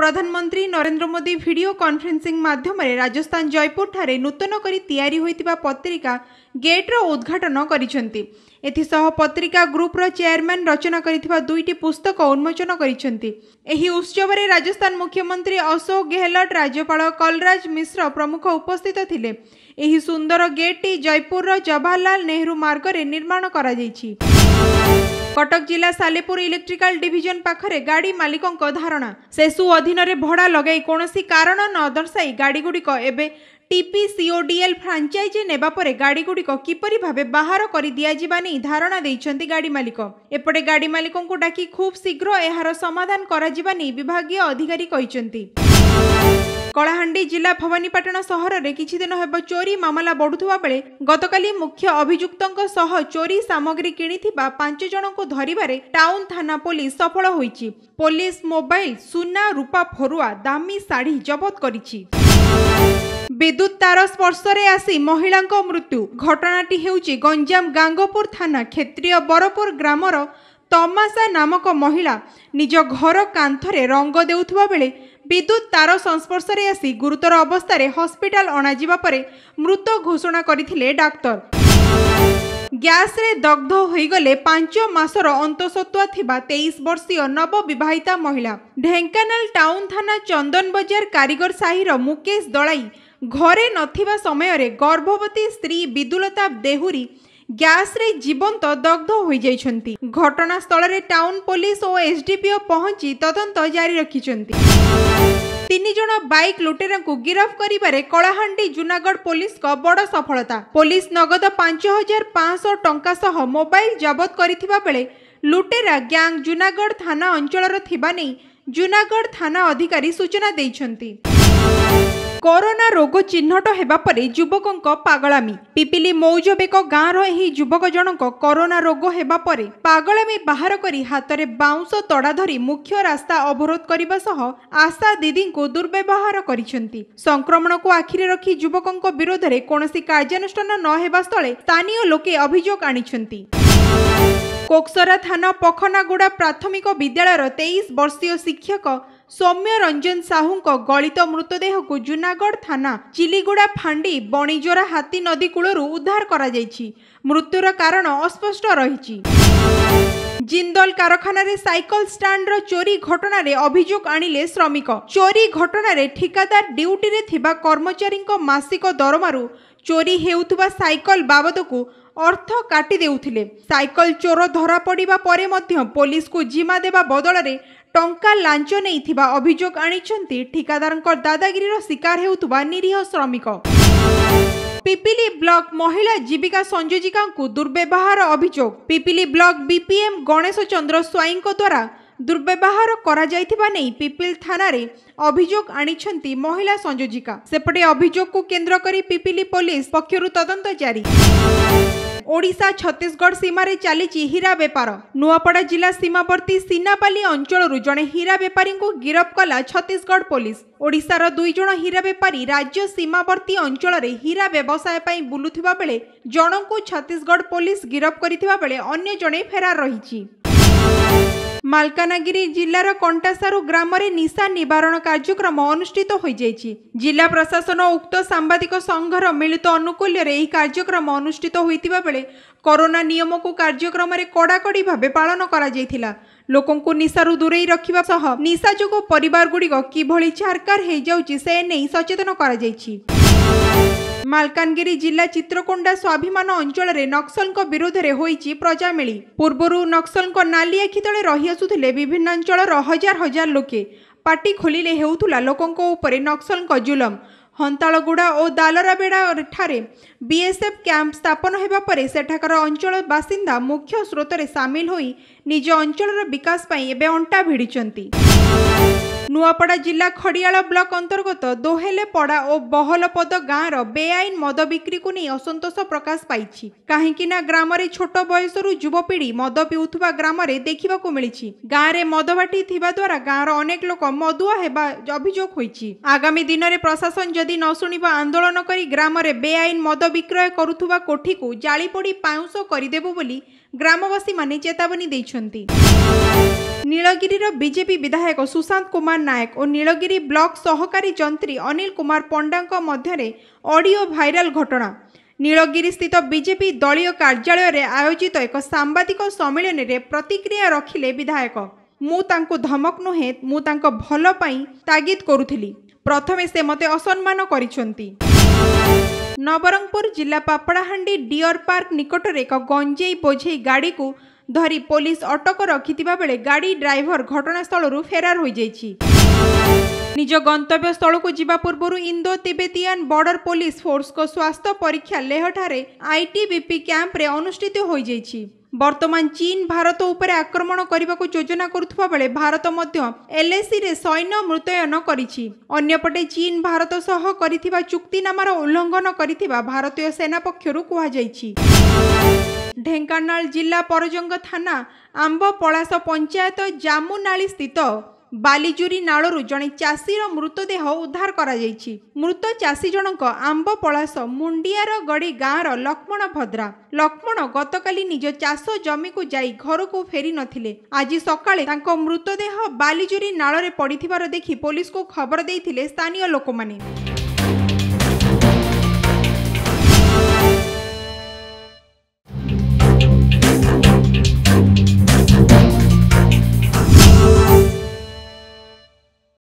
ପ୍ରଧାନମନ୍ତ୍ରୀ Narendra Modi video conferencing ମାଧ୍ୟମରେ ରାଜସ୍ଥାନ ଜୟପୁରଠାରେ ନୂତନ କରି ତିଆରି ହୋଇଥିବା ପତ୍ରିକା ଗେଟ୍ର ଉଦ୍ଘାଟନ କରିଛନ୍ତି ଏଥିସହ ପତ୍ରିକା ଗ୍ରୁପ୍ର ଚେୟାରମ୍ୟାନ୍ ରଚନା କରିଥିବା ଦୁଇଟି ପୁସ୍ତକ ଉନ୍ମୋଚନ କରିଛନ୍ତି ଏହି ଉତ୍ସବରେ ରାଜସ୍ଥାନ ମୁଖ୍ୟମନ୍ତ୍ରୀ ଅଶୋକ ଗେହଲଟ ରାଜ୍ୟପାଳ କଲରାଜ ମିଶ୍ର ପ୍ରମୁଖ ଉପସ୍ଥିତ ଥିଲେ ଏହି ସୁନ୍ଦର ଗେଟ୍ଟି ଜୟପୁରର ଜବାହରଲାଲ ନେହେରୁ ମାର୍ଗରେ ନିର୍ମାଣ କରାଯାଇଛି কটক জেলা ସାଲେପୁର ଇଲେକ୍ଟ୍ରିକାଲ ଡିଭିଜନ ପାଖରେ ଗାଡ଼ି ମାଲିକଙ୍କ ଧାରଣା ସେସୁ ଅଧୀନରେ ଭଡ଼ା ଲଗାଇ କୌଣସି କାରଣ ନ ଦର୍ଶାଇ ଗାଡ଼ିଗୁଡ଼ିକ ଏବେ ଟିପିସିଓଡିଏଲ୍ ଫ୍ରାଞ୍ଚାଇଜି ନେବା ପରେ ଗାଡ଼ିଗୁଡ଼ିକ କିପରି ଭାବେ ବାହାର କରି ଦିଆଯିବା ନେଇ ଧାରଣା ଦେଇଛନ୍ତି ଗାଡ଼ି ମାଲିକ ଏପଟେ ଗାଡ଼ି ମାଲିକଙ୍କୁ ଡାକି ଖୁବ୍ ଶୀଘ୍ର ଏହାର ସମାଧାନ କରାଯିବା ନେଇ ବିଭାଗୀୟ ଅଧିକାରୀ କହିଛନ୍ତି କଳାହାଣ୍ଡି ଜିଲ୍ଲା ଭବାନୀପାଟଣା ସହରରେ କିଛିଦିନ ହେବ ଚୋରି ମାମଲା ବଢ଼ୁଥିବା ବେଳେ ଗତକାଲି ମୁଖ୍ୟ ଅଭିଯୁକ୍ତଙ୍କ ସହ ଚୋରି ସାମଗ୍ରୀ କିଣିଥିବା ପାଞ୍ଚ ଜଣଙ୍କୁ ଧରିବାରେ ଟାଉନ ଥାନା ପୋଲିସ ସଫଳ ହୋଇଛି ପୋଲିସ ମୋବାଇଲ ସୁନା ରୂପା ଫରୁଆ ଦାମୀ ଶାଢ଼ୀ ଜବତ କରିଛି ବିଦ୍ୟୁତ ତାର ସ୍ପର୍ଶରେ ଆସି ମହିଳାଙ୍କ ମୃତ୍ୟୁ ଘଟଣାଟି ହେଉଛି ଗଞ୍ଜାମ ଗାଙ୍ଗପୁର ଥାନା କ୍ଷେତ୍ରୀୟ ବରପୁର ଗ୍ରାମର ତମାସା ନାମକ ମହିଳା ନିଜ ଘର କାନ୍ଥରେ ରଙ୍ଗ ଦେଉଥିବା ବେଳେ বিদ্যুৎ তার সংস্পর্শে আসি গুরুতর অবস্থায় হসপিটাল অণাযা পরে মৃত ঘোষণা করে ডাক্তার ଗ୍ୟାସ୍ରେ ଦଗ୍ଧ ହୋଇଗଲେ ପାଞ୍ଚ ମାସର ଅନ୍ତଃସତ୍ତ୍ୱା ଥିବା ତେଇଶ ବର୍ଷୀୟ ନବବିବାହିତା ମହିଳା ଢେଙ୍କାନାଳ ଟାଉନ୍ ଥାନା ଚନ୍ଦନ ବଜାର କାରିଗର ସାହିର ମୁକେଶ ଦଳାଇ ଘରେ ନଥିବା ସମୟରେ ଗର୍ଭବତୀ ସ୍ତ୍ରୀ ବିଦୁଲତା ଦେହୁରୀ ଗ୍ୟାସ୍ରେ ଜୀବନ୍ତ ଦଗ୍ଧ ହୋଇଯାଇଛନ୍ତି ଘଟଣାସ୍ଥଳରେ ଟାଉନ୍ ପୋଲିସ ଓ ଏସ୍ଡିପିଓ ପହଞ୍ଚି ତଦନ୍ତ ଜାରି ରଖିଛନ୍ତି ତିନି ଜଣ ବାଇକ୍ ଲୁଟେରାଙ୍କୁ ଗିରଫ କରିବାରେ କଳାହାଣ୍ଡି ଜୁନାଗଡ଼ ପୋଲିସଙ୍କ ବଡ଼ ସଫଳତା ପୋଲିସ ନଗଦ ପାଞ୍ଚ ହଜାର ପାଞ୍ଚଶହ ଟଙ୍କା ସହ ମୋବାଇଲ ଜବତ କରିଥିବା ବେଳେ ଲୁଟେରା ଗ୍ୟାଙ୍ଗ ଜୁନାଗଡ଼ ଥାନା ଅଞ୍ଚଳର ଥିବା ନେଇ ଜୁନାଗଡ଼ ଥାନା ଅଧିକାରୀ ସୂଚନା ଦେଇଛନ୍ତି କରୋନା ରୋଗ ଚିହ୍ନଟ ହେବା ପରେ ଯୁବକଙ୍କ ପାଗଳାମୀ ପିପିଲି ମୌଜବେକ ଗାଁର ଏହି ଯୁବକ ଜଣଙ୍କ କରୋନା ରୋଗ ହେବା ପରେ ପାଗଳାମୀ ବାହାର କରି ହାତରେ ବାଉଁଶ ତଡ଼ା ଧରି ମୁଖ୍ୟ ରାସ୍ତା ଅବରୋଧ କରିବା ସହ ଆଶା ଦିଦିଙ୍କୁ ଦୁର୍ବ୍ୟବହାର କରିଛନ୍ତି ସଂକ୍ରମଣକୁ ଆଖିରେ ରଖି ଯୁବକଙ୍କ ବିରୋଧରେ କୌଣସି କାର୍ଯ୍ୟାନୁଷ୍ଠାନ ନ ହେବା ସ୍ଥଳେ ସ୍ଥାନୀୟ ଲୋକେ ଅଭିଯୋଗ ଆଣିଛନ୍ତି କୋକ୍ସରା ଥାନା ପଖନାଗୁଡ଼ା ପ୍ରାଥମିକ ବିଦ୍ୟାଳୟର ତେଇଶ ବର୍ଷୀୟ ଶିକ୍ଷକ ସୌମ୍ୟ ରଞ୍ଜନ ସାହୁଙ୍କ ଗଳିତ ମୃତଦେହକୁ ଜୁନାଗଡ଼ ଥାନା ଚିଲିଗୁଡ଼ା ଫାଣ୍ଡି ବଣିଜୋରା ହାତୀ ନଦୀ କୂଳରୁ ଉଦ୍ଧାର କରାଯାଇଛି ମୃତ୍ୟୁର କାରଣ ଅସ୍ପଷ୍ଟ ରହିଛି ଜିନ୍ଦଲ କାରଖାନାରେ ସାଇକେଲ ଷ୍ଟାଣ୍ଡର ଚୋରି ଘଟଣାରେ ଅଭିଯୋଗ ଆଣିଲେ ଶ୍ରମିକ ଚୋରି ଘଟଣାରେ ଠିକାଦାର ଡ୍ୟୁଟିରେ ଥିବା କର୍ମଚାରୀଙ୍କ ମାସିକ ଦରମାରୁ ଚୋରି ହେଉଥିବା ସାଇକଲ ବାବଦକୁ ଅର୍ଥ କାଟି ଦେଉଥିଲେ ସାଇକେଲ ଚୋର ଧରାପଡ଼ିବା ପରେ ମଧ୍ୟ ପୋଲିସକୁ ଜିମା ଦେବା ବଦଳରେ ଟଙ୍କା ଲାଞ୍ଚ ନେଇଥିବା ଅଭିଯୋଗ ଆଣିଛନ୍ତି ଠିକାଦାରଙ୍କ ଦାଦାଗିରିର ଶିକାର ହେଉଥିବା ନିରୀହ ଶ୍ରମିକ ପିପିଲି ବ୍ଲକ ମହିଳା ଜୀବିକା ସଂଯୋଜିକାଙ୍କୁ ଦୁର୍ବ୍ୟବହାର ଅଭିଯୋଗ ପିପିଲି ବ୍ଲକ ବିପିଏମ୍ ଗଣେଶ ଚନ୍ଦ୍ର ସ୍ୱାଇଁଙ୍କ ଦ୍ୱାରା ଦୁର୍ବ୍ୟବହାର କରାଯାଇଥିବା ନେଇ ପିପିଲି ଥାନାରେ ଅଭିଯୋଗ ଆଣିଛନ୍ତି ମହିଳା ସଂଯୋଜିକା ସେପଟେ ଅଭିଯୋଗକୁ କେନ୍ଦ୍ର କରି ପିପିଲି ପୋଲିସ ପକ୍ଷରୁ ତଦନ୍ତ ଜାରି ওড়িশা ছত্তিশগড় সীমায় চালছে হীরা বেপার নুয়াপড়া জেলা সীমাবর্তী সিনাপালি অঞ্চলর জনে হীরা বেপারী গিরফ কলা ছত্তিশগড় পুলিশ ওড়িশার দুইজন হীরা বেপারী রাজ্য সীমাবর্তী অঞ্চলের হীরা ব্যবসায় পাই বুলুবা বেড়ে জনকু ছত্তিশগড় পুলিশ গিরফ করে অন্য জনে ফেরার রয়েছে ମାଲକାନଗିରି ଜିଲ୍ଲାର କଣ୍ଟାସାରୁ ଗ୍ରାମରେ ନିଶା ନିବାରଣ କାର୍ଯ୍ୟକ୍ରମ ଅନୁଷ୍ଠିତ ହୋଇଯାଇଛି ଜିଲ୍ଲା ପ୍ରଶାସନ ଉକ୍ତ ସାମ୍ବାଦିକ ସଂଘର ମିଳିତ ଅନୁକୂଲ୍ୟରେ ଏହି କାର୍ଯ୍ୟକ୍ରମ ଅନୁଷ୍ଠିତ ହୋଇଥିବା ବେଳେ କରୋନା ନିୟମକୁ କାର୍ଯ୍ୟକ୍ରମରେ କଡ଼ାକଡ଼ି ଭାବେ ପାଳନ କରାଯାଇଥିଲା ଲୋକଙ୍କୁ ନିଶାରୁ ଦୂରେଇ ରଖିବା ସହ ନିଶା ଯୋଗୁଁ ପରିବାରଗୁଡ଼ିକ କିଭଳି ଛାରକାର ହୋଇଯାଉଛି ସେ ନେଇ ସଚେତନ କରାଯାଇଛି ମାଲକାନଗିରି ଜିଲ୍ଲା ଚିତ୍ରକୋଣ୍ଡା ସ୍ୱାଭିମାନ ଅଞ୍ଚଳରେ ନକ୍ସଲଙ୍କ ବିରୁଦ୍ଧରେ ହୋଇଛି ପ୍ରଜାମେଳି ପୂର୍ବରୁ ନକ୍ସଲଙ୍କ ନାଲି ଆଖି ତଳେ ରହିଆସୁଥିଲେ ବିଭିନ୍ନ ଅଞ୍ଚଳର ହଜାର ହଜାର ଲୋକେ ପାଟି ଖୋଲିଲେ ହେଉଥିଲା ଲୋକଙ୍କ ଉପରେ ନକ୍ସଲଙ୍କ ଜୁଲମ ହନ୍ତାଳଗୁଡ଼ା ଓ ଦାଲରାବେଡ଼ାଠାରେ ବିଏସ୍ଏଫ୍ କ୍ୟାମ୍ପ ସ୍ଥାପନ ହେବା ପରେ ସେଠାକାର ଅଞ୍ଚଳ ବାସିନ୍ଦା ମୁଖ୍ୟ ସ୍ରୋତରେ ସାମିଲ ହୋଇ ନିଜ ଅଞ୍ଚଳର ବିକାଶ ପାଇଁ ଏବେ ଅଣ୍ଟା ଭିଡ଼ିଛନ୍ତି নুয়াপড়া জেলা খড়িয়াল ব্লক অন্তর্গত দোহেলে পড়া ও বহলপদ গাঁর বেআইন মদ বিক্রিকু নিয়ে অসন্তোষ প্রকাশ পাইছি কাহিঁকি না গ্রামে ছোট বয়সরু যুবপিঢ়ি মদ পিউথিবা গ্রামে দেখা মিছি গাঁরে মদ ভাটি থাকা দ্বারা গাঁর অনেক লোক মদুয়া হওয়া অভিযোগ হয়েছে আগামী দিনের প্রশাসন যদি ন শুণব আন্দোলন করে গ্রামে বেআইন মদ বিক্রয় করুবা কোঠিকু জাড়ি পড়ি পাউঁশ করিদেবু বলে গ্রামবাসী মানে চেতাবনী দিয়েছেন ନୀଳଗିରିର ବିଜେପି ବିଧାୟକ ସୁଶାନ୍ତ କୁମାର ନାୟକ ଓ ନୀଳଗିରି ବ୍ଲକ ସହକାରୀ ଯନ୍ତ୍ରୀ ଅନିଲ କୁମାର ପଣ୍ଡାଙ୍କ ମଧ୍ୟରେ ଅଡିଓ ଭାଇରାଲ ଘଟଣା ନୀଳଗିରିସ୍ଥିତ ବିଜେପି ଦଳୀୟ କାର୍ଯ୍ୟାଳୟରେ ଆୟୋଜିତ ଏକ ସାମ୍ବାଦିକ ସମ୍ମିଳନୀରେ ପ୍ରତିକ୍ରିୟା ରଖିଲେ ବିଧାୟକ ମୁଁ ତାଙ୍କୁ ଧମକ ନୁହେଁ ମୁଁ ତାଙ୍କ ଭଲ ପାଇଁ ତାଗିଦ କରୁଥିଲି ପ୍ରଥମେ ସେ ମୋତେ ଅସମ୍ମାନ କରିଛନ୍ତି ନବରଙ୍ଗପୁର ଜିଲ୍ଲା ପାପଡ଼ାହାଣ୍ଡି ଡିଅର୍ ପାର୍କ ନିକଟରେ ଏକ ଗଞ୍ଜେଇ ବୋଝେଇ ଗାଡ଼ିକୁ ধরি পুলিশ অটক রক্ষিবা বেড়ে গাড়ি ড্রাইভর ঘটনাস্থল ফেরার হয়ে যাই নিজ গন্তব্যস্থলক যা পূর্ব ইন্দো তিবেতিয়ান বর্ডর পুলিশ ফোর্সক স্বাস্থ্য পরীক্ষা লেহঠার আইটিবিপি ক্যাম্পে অনুষ্ঠিত হয়ে যাই বর্তমান চীন ভারত উপরে আক্রমণ করা যোজনা করুবা বেড়ে ভারত মধ্য এলএসিরে সৈন্য মৃত্যয়ন করেছি অন্যপটে চীন ভারত সহ করে চুক্তিনামার উল্লঙ্ঘন করে ভারতীয় সেনা পক্ষ কুহযাই ଢେଙ୍କାନାଳ ଜିଲ୍ଲା ପରଜଙ୍ଗ ଥାନା ଆମ୍ବ ପଳାଶ ପଞ୍ଚାୟତ ଜାମୁନାଳି ସ୍ଥିତ ବାଲିଜୁରୀ ନାଳରୁ ଜଣେ ଚାଷୀର ମୃତଦେହ ଉଦ୍ଧାର କରାଯାଇଛି ମୃତ ଚାଷୀ ଜଣଙ୍କ ଆମ୍ବ ପଳାଶ ମୁଣ୍ଡିଆର ଗଡ଼ି ଗାଁର ଲକ୍ଷ୍ମଣ ଭଦ୍ରା ଲକ୍ଷ୍ମଣ ଗତକାଲି ନିଜ ଚାଷ ଜମିକୁ ଯାଇ ଘରକୁ ଫେରି ନଥିଲେ ଆଜି ସକାଳେ ତାଙ୍କ ମୃତଦେହ ବାଲିଜୁରୀ ନାଳରେ ପଡ଼ିଥିବାର ଦେଖି ପୋଲିସକୁ ଖବର ଦେଇଥିଲେ ସ୍ଥାନୀୟ ଲୋକମାନେ